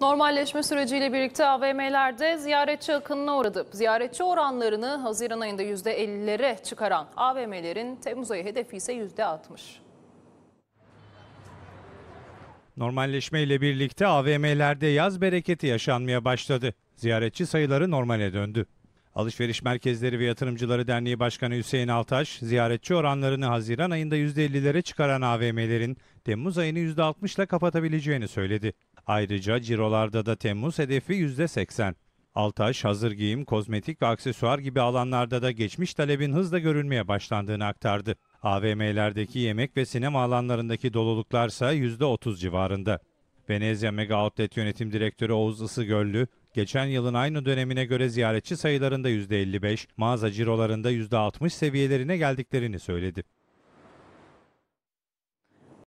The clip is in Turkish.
Normalleşme süreciyle birlikte AVM'lerde ziyaretçi akınına uğradı. Ziyaretçi oranlarını Haziran ayında %50'lere çıkaran AVM'lerin Temmuz ayı hedefi ise %60. Normalleşme ile birlikte AVM'lerde yaz bereketi yaşanmaya başladı. Ziyaretçi sayıları normale döndü. Alışveriş Merkezleri ve Yatırımcıları Derneği Başkanı Hüseyin Altaş, ziyaretçi oranlarını Haziran ayında %50'lere çıkaran AVM'lerin Temmuz ayını %60 ile kapatabileceğini söyledi. Ayrıca cirolarda da Temmuz hedefi %80. Altaş, hazır giyim, kozmetik ve aksesuar gibi alanlarda da geçmiş talebin hızla görülmeye başlandığını aktardı. AVM'lerdeki yemek ve sinema alanlarındaki doluluklarsa %30 civarında. Venezia Mega Outlet Yönetim Direktörü Oğuz Isıgöllü, geçen yılın aynı dönemine göre ziyaretçi sayılarında %55, mağaza cirolarında %60 seviyelerine geldiklerini söyledi.